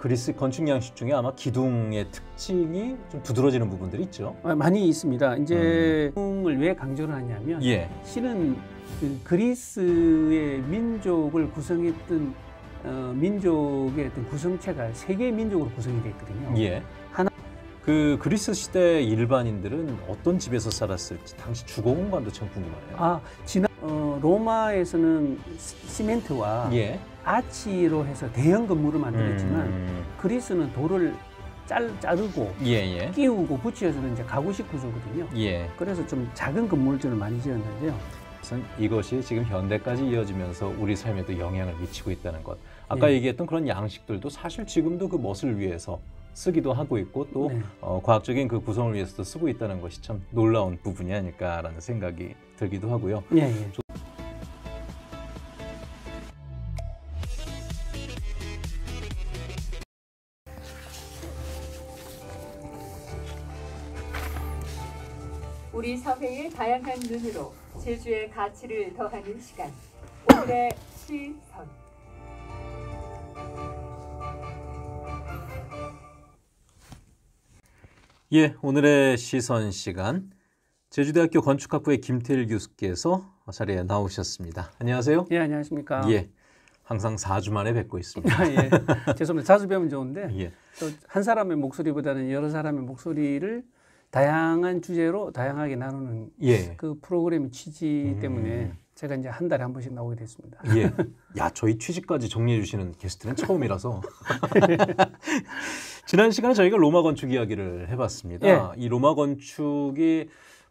그리스 건축 양식 중에 아마 기둥의 특징이 좀 두드러지는 부분들이 있죠. 아, 많이 있습니다. 이제 음. 기둥을 왜 강조를 하냐면 예. 실은 그 그리스의 민족을 구성했던 어, 민족의 어떤 구성체가 세계 민족으로 구성이 되어 있거든요. 예. 그 그리스 시대 일반인들은 어떤 집에서 살았을지 당시 주거 공간도 참 궁금하네요. 아 지난 어, 로마에서는 시, 멘트와 예. 아치로 해서 대형 건물을 만들었지만 음. 그리스는 돌을 짤, 자르고 예예. 예. 끼우고 붙여서 이제 가구식 구조거든요. 예. 그래서 좀 작은 건물들을 많이 지었는데요. 우선 이것이 지금 현대까지 이어지면서 우리 삶에도 영향을 미치고 있다는 것. 아까 예. 얘기했던 그런 양식들도 사실 지금도 그 멋을 위해서 쓰기도 하고 있고 또 네. 어, 과학적인 그 구성을 위해서도 쓰고 있다는 것이 참 놀라운 부분이 아닐까라는 생각이 들기도 하고요. 예, 예. 우리 사회의 다양한 눈으로 제주의 가치를 더하는 시간 오늘의 시선 예, 오늘의 시선 시간 제주대학교 건축학부의 김태일 교수께서 자리에 나오셨습니다. 안녕하세요. 예, 안녕하십니까. 예, 항상 4주 만에 뵙고 있습니다. 아, 예, 죄송합니다. 4주 뵈면 좋은데 예. 또한 사람의 목소리보다는 여러 사람의 목소리를 다양한 주제로 다양하게 나누는 예. 그 프로그램 취지 음... 때문에 제가 이제 한 달에 한 번씩 나오게 됐습니다. 예. 야, 저희 취직까지 정리해 주시는 게스트는 처음이라서. 지난 시간에 저희가 로마 건축 이야기를 해 봤습니다. 예. 이 로마 건축이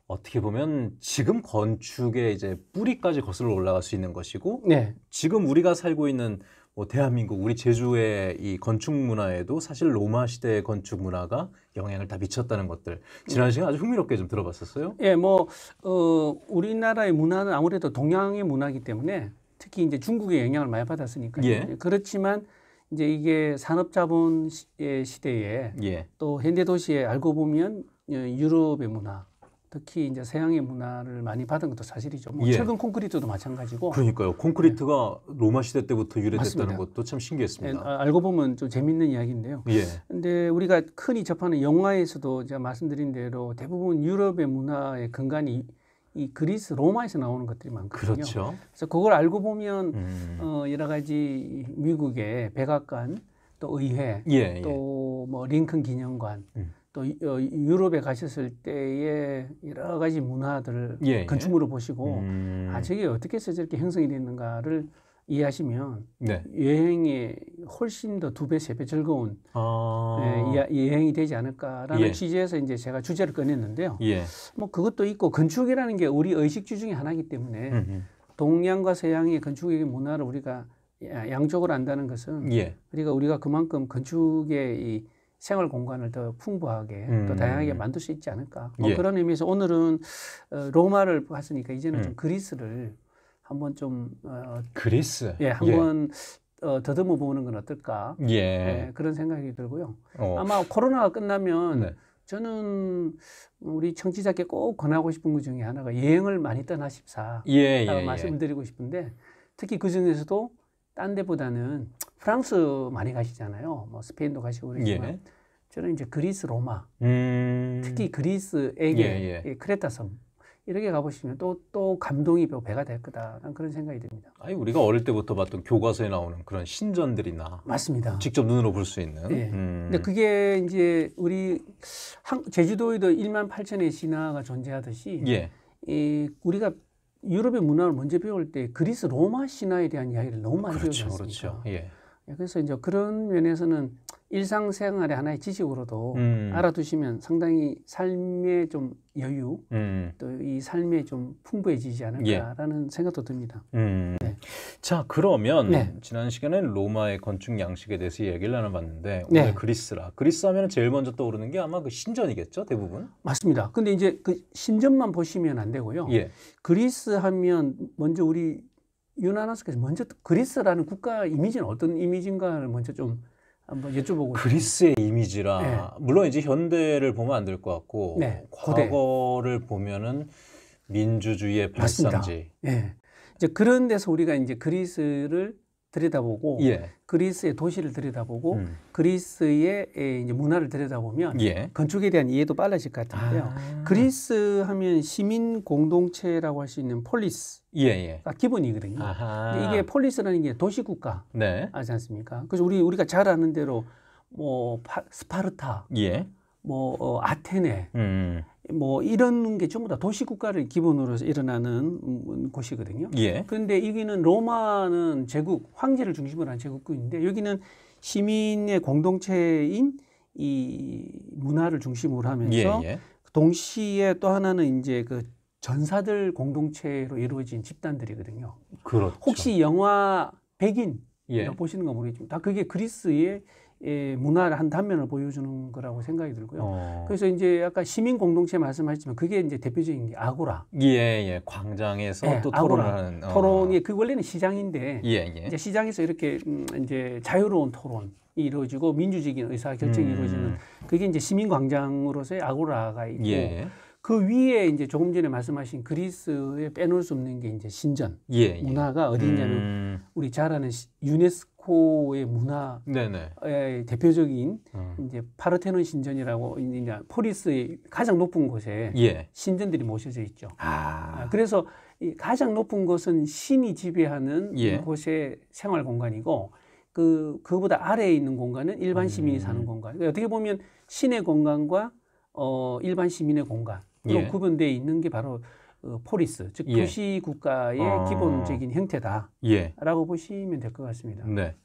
어떻게 보면 지금 건축의 이제 뿌리까지 거슬러 올라갈 수 있는 것이고 예. 지금 우리가 살고 있는 뭐 대한민국 우리 제주의 이 건축 문화에도 사실 로마 시대의 건축 문화가 영향을 다 미쳤다는 것들 지난 시간 아주 흥미롭게 좀 들어봤었어요. 예, 뭐 어, 우리나라의 문화는 아무래도 동양의 문화이기 때문에 특히 이제 중국의 영향을 많이 받았으니까요. 예. 예 그렇지만 이제 이게 산업자본 시대에 예. 또 현대 도시에 알고 보면 어, 유럽의 문화 특히 이제 서양의 문화를 많이 받은 것도 사실이죠. 뭐 예. 최근 콘크리트도 마찬가지고. 그러니까요. 콘크리트가 네. 로마 시대 때부터 유래됐다는 맞습니다. 것도 참 신기했습니다. 네, 알고 보면 좀 재밌는 이야기인데요. 예. 근데 우리가 흔히 접하는 영화에서도 제가 말씀드린 대로 대부분 유럽의 문화의 근간이 이 그리스 로마에서 나오는 것들이 많거든요. 그렇죠. 그래서 그걸 알고 보면 음. 어, 여러 가지 미국의 백악관 또 의회 예, 또뭐 예. 링컨 기념관 음. 또 어, 유럽에 가셨을 때의 여러 가지 문화들을 예, 건축물을 예. 보시고 음. 아 저게 어떻게 해서 저렇게 형성이 됐는가를 이해하시면 네. 여행이 훨씬 더 두 배, 세 배 즐거운 아. 예, 여행이 되지 않을까라는 예. 취지에서 이제 제가 주제를 꺼냈는데요. 예. 뭐 그것도 있고 건축이라는 게 우리 의식주 중에 하나이기 때문에 음흠. 음. 동양과 서양의 건축의 문화를 우리가 양쪽으로 안다는 것은 예. 그러니 우리가 그만큼 건축의 이 생활 공간을 더 풍부하게 음. 또 다양하게 만들 수 있지 않을까 뭐 예. 그런 의미에서 오늘은 어, 로마를 봤으니까 이제는 음. 좀 그리스를 한번 좀 어, 그리스 예, 예. 한번 예. 어, 더듬어 보는 건 어떨까 예. 예 그런 생각이 들고요 어. 아마 코로나가 끝나면 네. 저는 우리 청취자께 꼭 권하고 싶은 것 중에 하나가 여행을 많이 떠나십사 예, 예, 예, 말씀드리고 싶은데 특히 그 중에서도 딴 데보다는 프랑스 많이 가시잖아요. 뭐 스페인도 가시고 그러지만 예. 저는 이제 그리스 로마 음... 특히 그리스 에게 예, 예. 크레타 섬 이렇게 가보시면 또 또감동이 배가 될 거다 그런 생각이 듭니다. 아니 우리가 어릴 때부터 봤던 교과서에 나오는 그런 신전들이나 맞습니다. 직접 눈으로 볼 수 있는. 예. 음... 근데 그게 이제 우리 제주도에도 1만 8천의 신화가 존재하듯이 예. 이, 우리가 유럽의 문화를 먼저 배울 때 그리스 로마 신화에 대한 이야기를 너무 많이 그렇죠, 배우지 않습니까? 그렇죠. 예. 예, 그래서 이제 그런 면에서는 일상생활의 하나의 지식으로도 음. 알아두시면 상당히 삶의 좀 여유 음. 또이 삶에 좀 풍부해지지 예. 않을까라는 예. 생각도 듭니다. 음. 네. 자 그러면 네. 지난 시간에 로마의 건축 양식에 대해서 이야기를 나눠봤는데 네. 오늘 네. 그리스라 그리스 하면 제일 먼저 떠오르는 게 아마 그 신전이겠죠 대부분. 맞습니다. 근데 이제 그 신전만 보시면 안 되고요. 예. 그리스 하면 먼저 우리 유나나스께서 먼저 그리스라는 국가 이미지는 어떤 이미지인가를 먼저 좀 한번 여쭤보고 그리스의 이미지라 네. 물론 이제 현대를 보면 안 될 것 같고 네, 과거를 보면은 민주주의의 발상지. 네. 이제 그런 데서 우리가 이제 그리스를 들여다보고 예. 그리스의 도시를 들여다보고 음. 그리스의 이제 문화를 들여다보면 예. 건축에 대한 이해도 빨라질 것 같은데요. 아. 그리스 하면 시민 공동체라고 할 수 있는 폴리스가 예예. 기본이거든요. 근데 이게 폴리스라는 게 도시 국가 네. 아지 않습니까? 그래서 우리 우리가 잘 아는 대로 뭐 파, 스파르타, 예. 뭐 어, 아테네, 음. 음. 뭐 이런 게 전부 다 도시 국가를 기본으로 해서 일어나는 음, 곳이거든요. 예. 그런데 여기는 로마는 제국 황제를 중심으로 한제국군인데 여기는 시민의 공동체인 이 문화를 중심으로 하면서 예, 예. 동시에 또 하나는 이제 그 전사들 공동체로 이루어진 집단들이거든요. 그렇죠. 혹시 영화 백인 예. 보시는 거 모르겠지만 다 그게 그리스의 이 예, 문화를 한 단면을 보여주는 거라고 생각이 들고요. 어. 그래서 이제 아까 시민 공동체 말씀하셨지만 그게 이제 대표적인 게 아고라. 예, 예. 광장에서 예, 또 토론을 하는 어. 토론이 그 원래는 시장인데 예, 예. 이제 시장에서 이렇게 음, 이제 자유로운 토론 이루어지고 이 민주적인 의사 결정이 음. 이루어지는 그게 이제 시민 광장으로서의 아고라가 있고 예. 그 위에 이제 조금 전에 말씀하신 그리스에 빼놓을 수 없는 게 이제 신전 예, 예. 문화가 어디 있냐면 음. 우리 잘 아는 유네스코 모로코의 문화의 네네. 대표적인 음. 이제 파르테논 신전이라고 이제 포리스의 가장 높은 곳에 예. 신전들이 모셔져 있죠. 아. 그래서 이 가장 높은 곳은 신이 지배하는 예. 곳의 생활 공간이고 그 그보다 아래에 있는 공간은 일반 시민이 음. 사는 공간. 그러니까 어떻게 보면 신의 공간과 어 일반 시민의 공간 로 예. 구분되어 있는 게 바로 어, 포리스 즉 예. 도시 국가의 어... 기본적인 형태다라고 예. 보시면 될 것 같습니다. 네.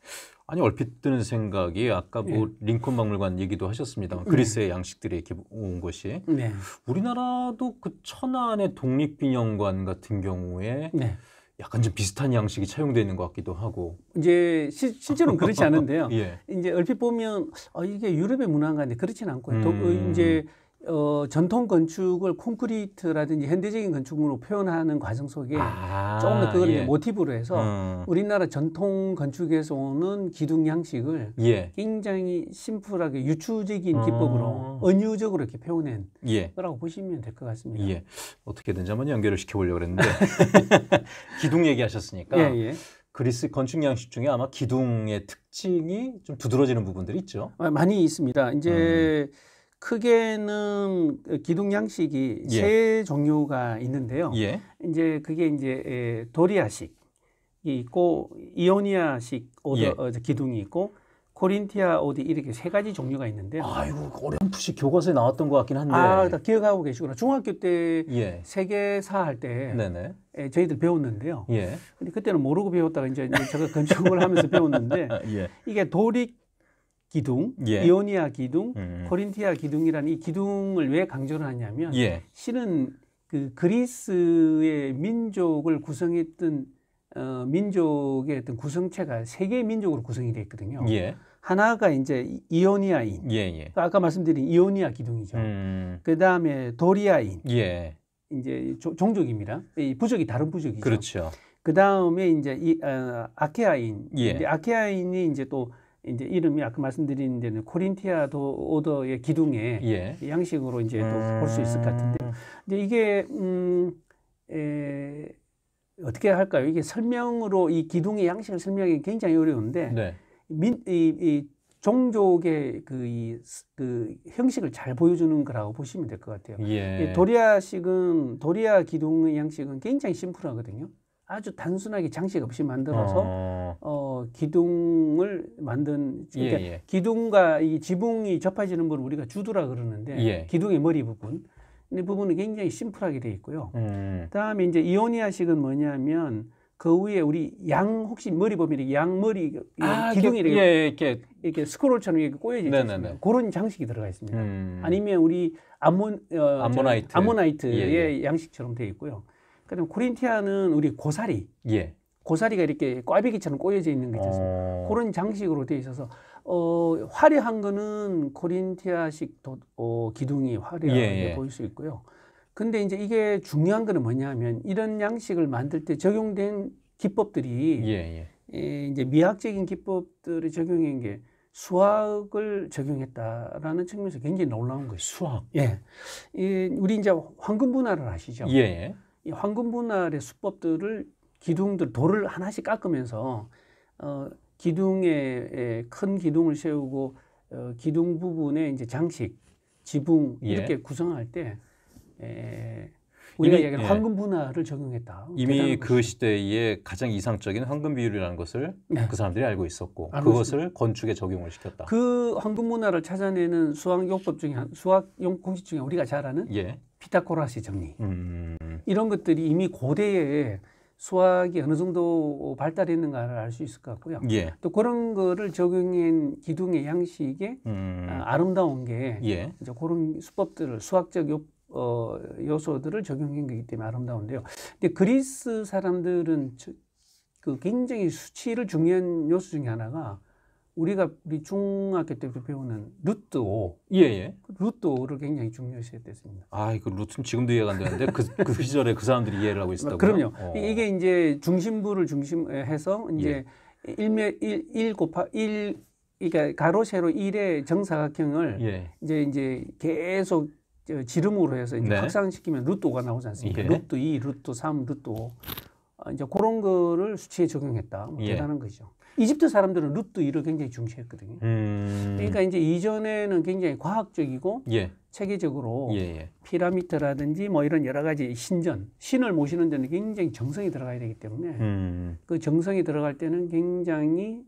아니 얼핏 드는 생각이 아까 뭐 예. 링컨 박물관 얘기도 하셨습니다만 예. 그리스의 양식들이 이렇게 온 것이 네. 우리나라도 그 천안의 독립기념관 같은 경우에 네. 약간 좀 비슷한 양식이 차용되어 있는 것 같기도 하고 이제 시, 실제로는 그렇지 않은데요. 예. 이제 얼핏 보면 어, 이게 유럽의 문화인가인데 그렇지는 않고요. 음... 도, 이제 어, 전통 건축을 콘크리트라든지 현대적인 건축물로 표현하는 과정 속에 아, 조금 더 그걸 예. 이제 모티브로 해서 음. 우리나라 전통 건축에서 오는 기둥 양식을 예. 굉장히 심플하게 유추적인 기법으로 음. 은유적으로 이렇게 표현한 예. 거라고 보시면 될 것 같습니다. 예. 어떻게든지 한번 연결을 시켜보려고 그랬는데 기둥 얘기하셨으니까 예, 예. 그리스 건축 양식 중에 아마 기둥의 특징이 좀 두드러지는 부분들이 있죠. 아, 많이 있습니다. 이제 음. 크게는 기둥 양식이 예. 세 종류가 있는데요. 예. 이제 그게 이제 예, 도리아식이 있고 이오니아식 오더 예. 어, 기둥이 있고 코린티아 오디 이렇게 세 가지 종류가 있는데요. 아이고 어렴풋이 교과서에 나왔던 것 같긴 한데. 아, 다 기억하고 계시구나. 중학교 때 예. 세계사 할때 예, 저희들 배웠는데요. 예. 근데 그때는 모르고 배웠다가 이제 제가 건축을 하면서 배웠는데 예. 이게 도리 기둥, 예. 이오니아 기둥, 음. 코린티아 기둥이라는 이 기둥을 왜 강조를 하냐면 예. 실은 그 그리스의 민족을 구성했던 어, 민족의 어떤 구성체가 세 개의 민족으로 구성이 되어 있거든요. 예. 하나가 이제 이오니아인. 예, 예. 그러니까 아까 말씀드린 이오니아 기둥이죠. 음. 그 다음에 도리아인. 예. 이제 조, 종족입니다. 이 부족이 다른 부족이죠. 그렇죠. 그 다음에 이제 이 어, 아케아인. 아케아인이 이제 또 이제 이름이 아까 말씀드린 데는 코린티아 도 오더의 기둥의 예. 양식으로 이제 또 볼수 음. 있을 것 같은데 이제 이게 음 에, 어떻게 할까요? 이게 설명으로 이 기둥의 양식을 설명하기 굉장히 어려운데 네. 민, 이, 이 종족의 그, 이, 그 형식을 잘 보여주는 거라고 보시면 될 것 같아요. 예. 도리아식은 도리아 기둥의 양식은 굉장히 심플하거든요. 아주 단순하게 장식 없이 만들어서 어, 어 기둥을 만든 그러니까 예, 예. 기둥과 이 지붕이 접해지는 걸 우리가 주두라 그러는데 예. 기둥의 머리 부분 이 부분은 굉장히 심플하게 돼 있고요. 음. 그다음에 이제 이오니아식은 뭐냐면 그 위에 우리 양 혹시 머리 보면 이양 머리 아, 기둥이 이렇게, 예, 이렇게 이렇게 스크롤처럼 이렇게 꼬여져 있습니다. 그런 장식이 들어가 있습니다. 음. 아니면 우리 암몬 어, 암모나이트 암모나이트의 예, 예. 양식처럼 돼 있고요. 그다음 코린티아는 우리 고사리 예. 고사리가 이렇게 꽈배기처럼 꼬여져 있는 거 있지 습니까 어. 그런 장식으로 되어 있어서 어, 화려한 거는 코린티아식 도, 어, 기둥이 화려하게 예, 예. 보일 수 있고요. 근데 이제 이게 중요한 거는 뭐냐면 이런 양식을 만들 때 적용된 기법들이 예, 예. 이제 미학적인 기법들을 적용한 게 수학을 적용했다라는 측면에서 굉장히 놀라운 거예요. 수학. 예. 이 우리 이제 황금 분할을 아시죠? 예. 예. 이 황금 분할의 수법들을 기둥들 돌을 하나씩 깎으면서 어, 기둥에 큰 기둥을 세우고 어, 기둥 부분에 이제 장식, 지붕 예. 이렇게 예. 구성할 때 에, 우리가 이미, 얘기하는 예. 황금 분화를 적용했다. 이미 그시대에 가장 이상적인 황금 비율이라는 것을 네. 그 사람들이 알고 있었고 알고 그것을 있습니다. 건축에 적용을 시켰다. 그 황금 문화를 찾아내는 수학용법 중에 수학용 공식 중에 우리가 잘 아는 예. 피타코라스 정리 음. 이런 것들이 이미 고대에 수학이 어느 정도 발달했는가를 알 수 있을 것 같고요. 예. 또 그런 거를 적용한 기둥의 양식의 음. 아, 름다운게 예. 이제 그런 수법들을 수학적 요, 어, 요소들을 적용한 거기 때문에 아름다운데요. 근데 그리스 사람들은 저, 그 굉장히 수치를 중요한 요소 중에 하나가 우리가 우리 중학교 때 배우는 루트 5. 예, 예. 루트 5를 굉장히 중요시 했습니다. 아, 이 그 루트는 지금도 이해가 안 되는데 그, 그 시절에 그 사람들이 이해를 하고 있었다고요? 그럼요. 어. 이게 이제 중심부를 중심해서 이제 예. 1매 1, 곱하 1 그러니까 가로 세로 1의 정사각형을 예. 이제 이제 계속 지름으로 해서 이제 네. 확산시키면 루트 5가 나오지 않습니까? 예. 루트 2, 루트 3, 루트 5. 이제 그런 거를 수치에 적용했다. 뭐 예. 대단한 거죠. 이집트 사람들은 루트 일을 굉장히 중시했거든요. 음... 그러니까 이제 이전에는 굉장히 과학적이고 예. 체계적으로 예예. 예. 피라미드라든지 뭐 이런 여러 가지 신전, 신을 모시는 데는 굉장히 정성이 들어가야 되기 때문에 음... 그 정성이 들어갈 때는 굉장히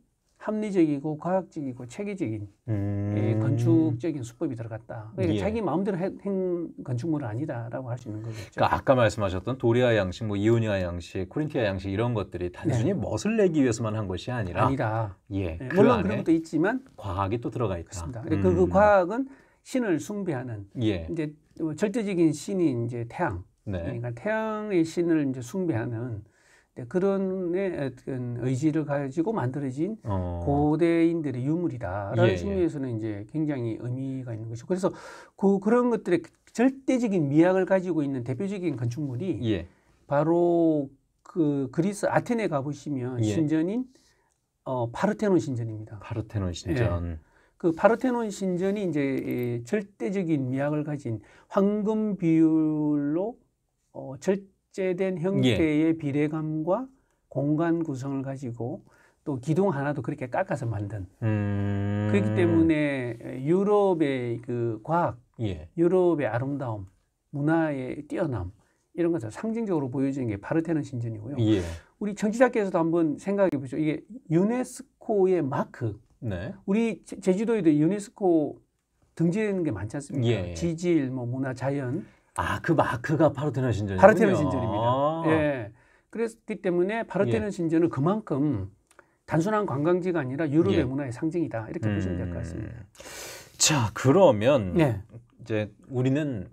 합리적이고 과학적이고 체계적인 예, 음. 예, 건축적인 수법이 들어갔다. 그러니까 예. 자기 마음대로 해, 한 건축물은 아니다라고 할 수 있는 거겠죠. 그러니까 아까 말씀하셨던 도리아 양식, 뭐 이오니아 양식, 코린티아 양식 이런 것들이 단순히 네. 멋을 내기 위해서만 한 것이 아니라 아니다. 예, 네, 그 물론 그런 것도 있지만 과학이 또 들어가 있다. 그렇습니다. 그, 그 음. 그, 과학은 신을 숭배하는 예. 이제 뭐 절대적인 신이 이제 태양. 네. 그러니까 태양의 신을 이제 숭배하는 네, 그런 의지를 가지고 만들어진 어. 고대인들의 유물이다라는 예, 예. 측면에서는 예. 이제 굉장히 의미가 있는 것이고 그래서 그 그런 것들의 절대적인 미학을 가지고 있는 대표적인 건축물이 예. 바로 그 그리스 아테네 가보시면 예. 신전인 어, 파르테논 신전입니다. 파르테논 신전. 예. 그 파르테논 신전이 이제 절대적인 미학을 가진 황금 비율로 어, 절대 축제된 예. 형태의 예. 비례감과 공간 구성을 가지고 또 기둥 하나도 그렇게 깎아서 만든. 음... 그렇기 때문에 유럽의 그 과학, 예. 유럽의 아름다움, 문화의 뛰어남 이런 것을 상징적으로 보여주는 게 바르테논 신전이고요. 예. 우리 청취자께서도 한번 생각해 보죠. 이게 유네스코의 마크. 네. 우리 제주도에도 유네스코 등재되는 게 많지 않습니까? 예. 지질, 뭐 문화, 자연 아, 그 마크가 파르테논 신전이요. 파르테논 신전입니다. 아. 예. 그랬기 때문에 파르테논 예. 신전은 그만큼 단순한 관광지가 아니라 유럽의 예. 문화의 상징이다. 이렇게 음. 보시면 될 것 같습니다. 자, 그러면 네. 이제 우리는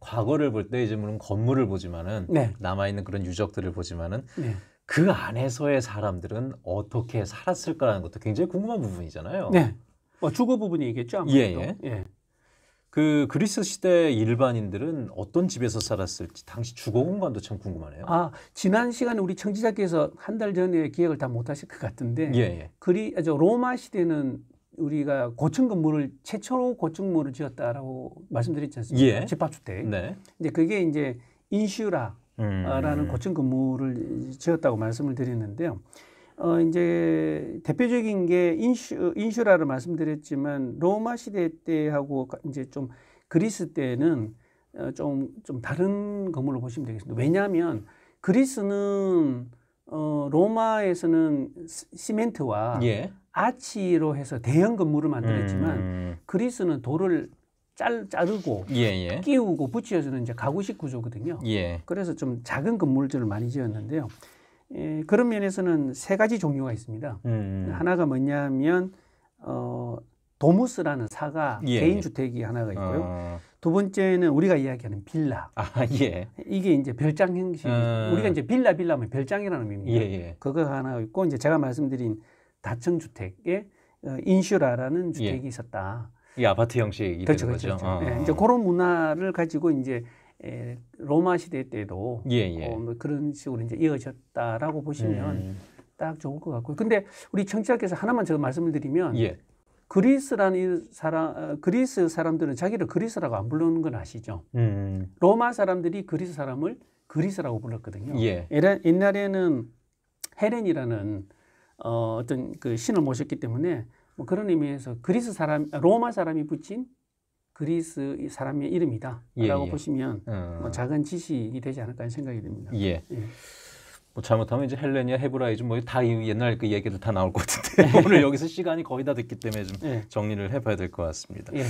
과거를 볼 때 이제 물론 건물을 보지만은 네. 남아 있는 그런 유적들을 보지만은 네. 그 안에서의 사람들은 어떻게 살았을까라는 것도 굉장히 궁금한 부분이잖아요. 네. 뭐 주거 부분이겠죠. 아무래도. 예, 예. 예. 그 그리스 시대 일반인들은 어떤 집에서 살았을지 당시 주거 공간도 참 궁금하네요. 아 지난 시간에 우리 청취자께서 한 달 전에 기억을 다 못하실 것 같은데 예, 예. 그리 아, 저 로마 시대는 우리가 고층 건물을 최초로 고층 건물을 지었다라고 말씀드렸지 않습니까? 예. 집합주택. 네. 이제 그게 이제 인슈라라는 음. 고층 건물을 지었다고 말씀을 드렸는데요. 어, 이제 대표적인 게 인슈, 인슈라를 말씀드렸지만 로마 시대 때하고 이제 좀 그리스 때는 어, 좀, 좀 다른 건물로 보시면 되겠습니다. 왜냐하면 그리스는 어, 로마에서는 시멘트와 예. 아치로 해서 대형 건물을 만들었지만 음. 그리스는 돌을 짤, 자르고 예예. 예. 끼우고 붙여주는 이제 가구식 구조거든요. 예. 그래서 좀 작은 건물들을 많이 지었는데요. 예, 그런 면에서는 세 가지 종류가 있습니다. 음. 하나가 뭐냐면 어, 도무스라는 사가 예, 예. 개인 주택이 하나가 있고요. 어. 두 번째는 우리가 이야기하는 빌라. 아, 예. 이게 이제 별장 형식. 어. 우리가 이제 빌라 빌라면 별장이라는 의미입니다. 예, 예. 그거 가 하나 있고 이제 제가 말씀드린 다층 주택에 어, 인슈라라는 예. 주택이 있었다. 이 아파트 형식이 그렇죠, 되는 거죠. 그렇죠. 그렇죠. 어. 네, 이제 그런 문화를 가지고 이제 에, 로마 시대 때도 예, 예. 어, 뭐 그런 식으로 이제 이어졌다라고 보시면 음. 딱 좋을 것 같고요. 근데 우리 청취자께서 하나만 제가 말씀을 드리면 예. 그리스라는 사람 어, 그리스 사람들은 자기를 그리스라고 안 부르는 건 아시죠? 음. 음. 로마 사람들이 그리스 사람을 그리스라고 불렀거든요. 예. 옛날에는 헤렌이라는 어, 어떤 그 신을 모셨기 때문에 뭐 그런 의미에서 그리스 사람 로마 사람이 붙인 그리스 사람의 이름이다라고 예, 예. 보시면 음. 뭐 작은 지식이 되지 않을까 생각이 듭니다. 예. 예. 뭐 잘못하면 이제 헬레니아 헤브라이즘 뭐다 옛날 그 얘기들 다 나올 것 같은데 오늘 여기서 시간이 거의 다 됐기 때문에 좀 예. 정리를 해봐야 될 것 같습니다. 예.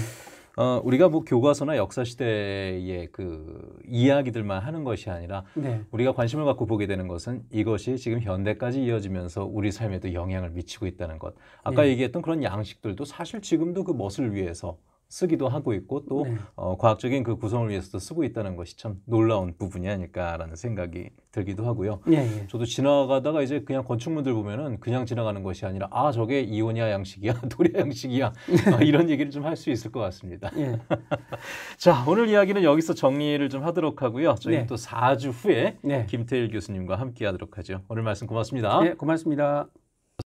어, 우리가 뭐 교과서나 역사 시대의 그 이야기들만 하는 것이 아니라 네. 우리가 관심을 갖고 보게 되는 것은 이것이 지금 현대까지 이어지면서 우리 삶에도 영향을 미치고 있다는 것. 아까 네. 얘기했던 그런 양식들도 사실 지금도 그 멋을 위해서 쓰기도 하고 있고 또 네. 어, 과학적인 그 구성을 위해서도 쓰고 있다는 것이 참 놀라운 부분이 아닐까라는 생각이 들기도 하고요. 예, 예. 저도 지나가다가 이제 그냥 건축물들 보면은 그냥 지나가는 것이 아니라 아 저게 이오이야 양식이야 도리아 양식이야 아, 네. 이런 얘기를 좀 할 수 있을 것 같습니다. 예. 자 오늘 이야기는 여기서 정리를 좀 하도록 하고요. 저희는 네. 또 4주 후에 네. 김태일 교수님과 함께하도록 하죠. 오늘 말씀 고맙습니다. 예, 고맙습니다.